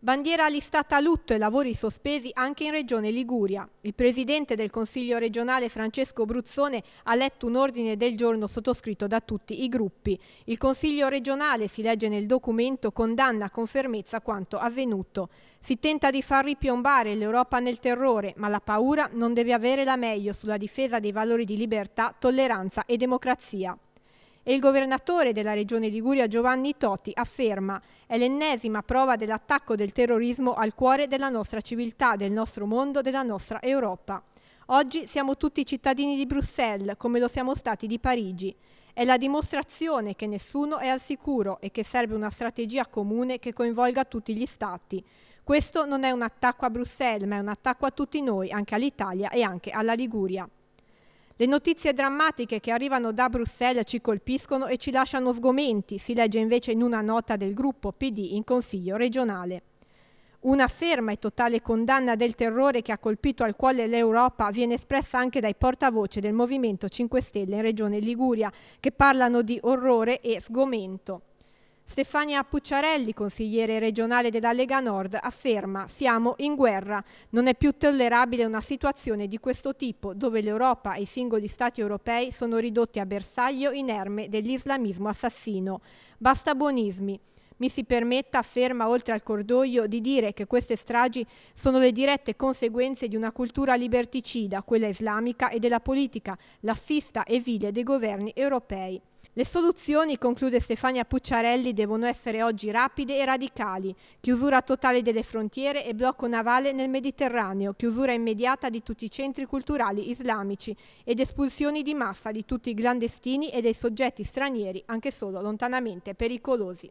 Bandiera listata a lutto e lavori sospesi anche in Regione Liguria. Il presidente del Consiglio regionale Francesco Bruzzone ha letto un ordine del giorno sottoscritto da tutti i gruppi. Il Consiglio regionale, si legge nel documento, condanna con fermezza quanto avvenuto. Si tenta di far ripiombare l'Europa nel terrore, ma la paura non deve avere la meglio sulla difesa dei valori di libertà, tolleranza e democrazia e il governatore della regione Liguria Giovanni Toti afferma è l'ennesima prova dell'attacco del terrorismo al cuore della nostra civiltà, del nostro mondo, della nostra Europa. Oggi siamo tutti cittadini di Bruxelles, come lo siamo stati di Parigi. È la dimostrazione che nessuno è al sicuro e che serve una strategia comune che coinvolga tutti gli Stati. Questo non è un attacco a Bruxelles, ma è un attacco a tutti noi, anche all'Italia e anche alla Liguria. Le notizie drammatiche che arrivano da Bruxelles ci colpiscono e ci lasciano sgomenti, si legge invece in una nota del gruppo PD in Consiglio regionale. Una ferma e totale condanna del terrore che ha colpito al cuore l'Europa viene espressa anche dai portavoce del Movimento 5 Stelle in Regione Liguria, che parlano di orrore e sgomento. Stefania Pucciarelli, consigliere regionale della Lega Nord, afferma siamo in guerra. Non è più tollerabile una situazione di questo tipo dove l'Europa e i singoli Stati europei sono ridotti a bersaglio inerme dell'islamismo assassino. Basta buonismi mi si permetta, ferma oltre al cordoglio, di dire che queste stragi sono le dirette conseguenze di una cultura liberticida, quella islamica, e della politica lassista e vile dei governi europei. Le soluzioni, conclude Stefania Pucciarelli, devono essere oggi rapide e radicali. Chiusura totale delle frontiere e blocco navale nel Mediterraneo, chiusura immediata di tutti i centri culturali islamici ed espulsioni di massa di tutti i clandestini e dei soggetti stranieri, anche solo lontanamente pericolosi.